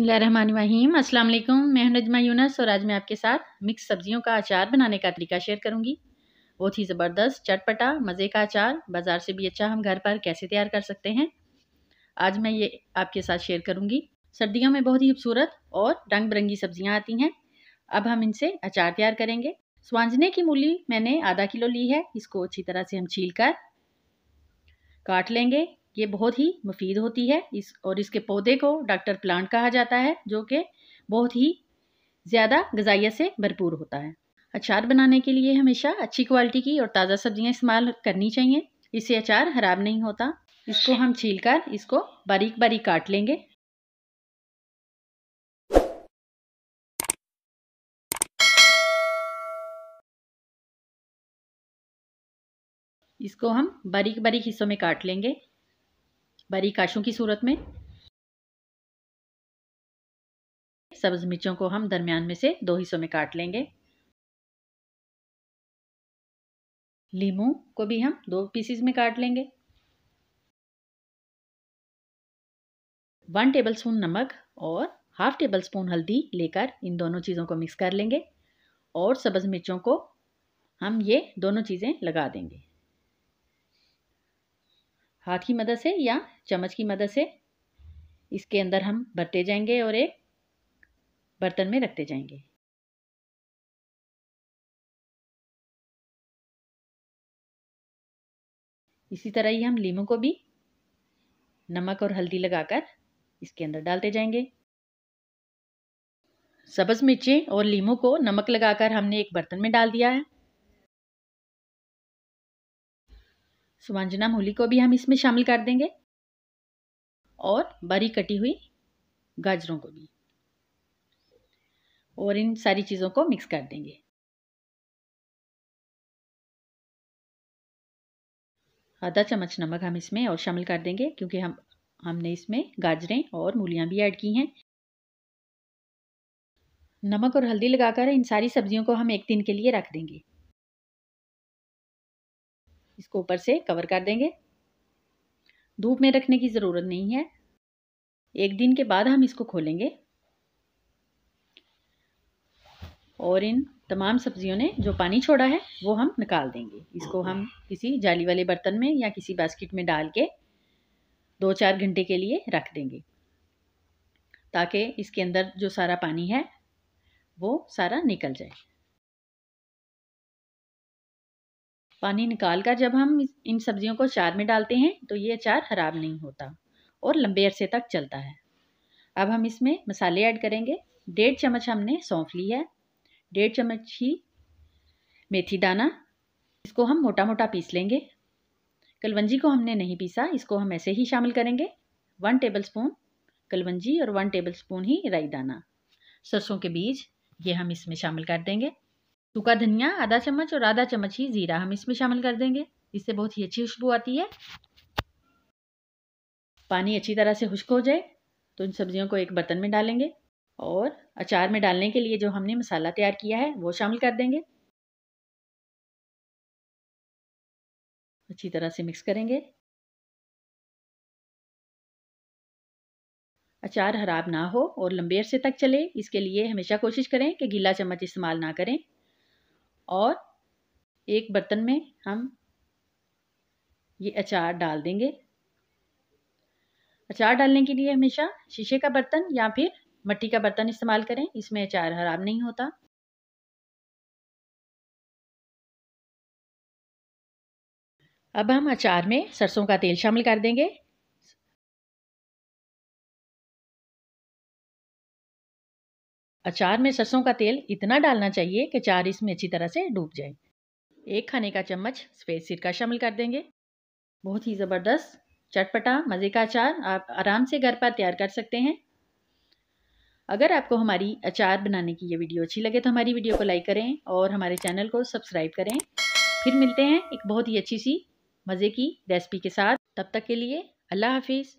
बिसमीम अस्सलाम वालेकुम मैं हूं नजमा यूनस और आज मैं आपके साथ मिक्स सब्जियों का अचार बनाने का तरीका शेयर करूंगी बहुत ही ज़बरदस्त चटपटा मज़े का अचार बाज़ार से भी अच्छा हम घर पर कैसे तैयार कर सकते हैं आज मैं ये आपके साथ शेयर करूंगी सर्दियों में बहुत ही खूबसूरत और रंग बिरंगी सब्जियाँ आती हैं अब हम इनसे अचार तैयार करेंगे स्वांजने की मूली मैंने आधा किलो ली है इसको अच्छी तरह से हम छील कर काट लेंगे ये बहुत ही मुफीद होती है इस और इसके पौधे को डॉक्टर प्लांट कहा जाता है जो कि बहुत ही ज़्यादा गजाइत से भरपूर होता है अचार बनाने के लिए हमेशा अच्छी क्वालिटी की और ताज़ा सब्जियां इस्तेमाल करनी चाहिए इससे अचार ख़राब नहीं होता इसको हम छील कर इसको बारीक बारीक काट लेंगे इसको हम बारीक बारीक हिस्सों में काट लेंगे बारीक काशों की सूरत में सब्ज मिर्चों को हम दरमियान में से दो हिस्सों में काट लेंगे लीमू को भी हम दो पीसीज में काट लेंगे वन टेबलस्पून नमक और हाफ टेबल स्पून हल्दी लेकर इन दोनों चीज़ों को मिक्स कर लेंगे और सब्ज़ मिर्चों को हम ये दोनों चीज़ें लगा देंगे हाथ की मदद से या चम्मच की मदद से इसके अंदर हम भरते जाएंगे और एक बर्तन में रखते जाएंगे इसी तरह ही हम लीमू को भी नमक और हल्दी लगाकर इसके अंदर डालते जाएंगे सब्ज़ मिर्चें और लीमू को नमक लगाकर हमने एक बर्तन में डाल दिया है सुवांजना मूली को भी हम इसमें शामिल कर देंगे और बरी कटी हुई गाजरों को भी और इन सारी चीज़ों को मिक्स कर देंगे आधा चम्मच नमक हम इसमें और शामिल कर देंगे क्योंकि हम हमने इसमें गाजरें और मूलियाँ भी ऐड की हैं नमक और हल्दी लगाकर इन सारी सब्जियों को हम एक दिन के लिए रख देंगे इसको ऊपर से कवर कर देंगे धूप में रखने की ज़रूरत नहीं है एक दिन के बाद हम इसको खोलेंगे और इन तमाम सब्जियों ने जो पानी छोड़ा है वो हम निकाल देंगे इसको हम किसी जाली वाले बर्तन में या किसी बास्केट में डाल के दो चार घंटे के लिए रख देंगे ताकि इसके अंदर जो सारा पानी है वो सारा निकल जाए पानी निकाल कर जब हम इन सब्जियों को अचार में डालते हैं तो ये अचार ख़राब नहीं होता और लंबे अरसे तक चलता है अब हम इसमें मसाले ऐड करेंगे डेढ़ चम्मच हमने सौंफ ली है डेढ़ चम्मच ही मेथी दाना इसको हम मोटा मोटा पीस लेंगे कलवंजी को हमने नहीं पीसा इसको हम ऐसे ही शामिल करेंगे वन टेबल स्पून कलवंजी और वन टेबल स्पून ही राई दाना सरसों के बीज ये हम इसमें शामिल कर देंगे सूखा धनिया आधा चम्मच और आधा चम्मच ही ज़ीरा हम इसमें शामिल कर देंगे इससे बहुत ही अच्छी खुशबू आती है पानी अच्छी तरह से खुश्क हो जाए तो इन सब्जियों को एक बर्तन में डालेंगे और अचार में डालने के लिए जो हमने मसाला तैयार किया है वो शामिल कर देंगे अच्छी तरह से मिक्स करेंगे अचार खराब ना हो और लंबे अरसे तक चले इसके लिए हमेशा कोशिश करें कि गीला चम्मच इस्तेमाल ना करें और एक बर्तन में हम ये अचार डाल देंगे अचार डालने के लिए हमेशा शीशे का बर्तन या फिर मट्टी का बर्तन इस्तेमाल करें इसमें अचार खराब नहीं होता अब हम अचार में सरसों का तेल शामिल कर देंगे अचार में सरसों का तेल इतना डालना चाहिए कि चार इसमें अच्छी तरह से डूब जाए एक खाने का चम्मच सफ़ेद सिरका शामिल कर देंगे बहुत ही ज़बरदस्त चटपटा मज़े का अचार आप आराम से घर पर तैयार कर सकते हैं अगर आपको हमारी अचार बनाने की ये वीडियो अच्छी लगे तो हमारी वीडियो को लाइक करें और हमारे चैनल को सब्सक्राइब करें फिर मिलते हैं एक बहुत ही अच्छी सी मज़े की रेसिपी के साथ तब तक के लिए अल्लाह हाफिज़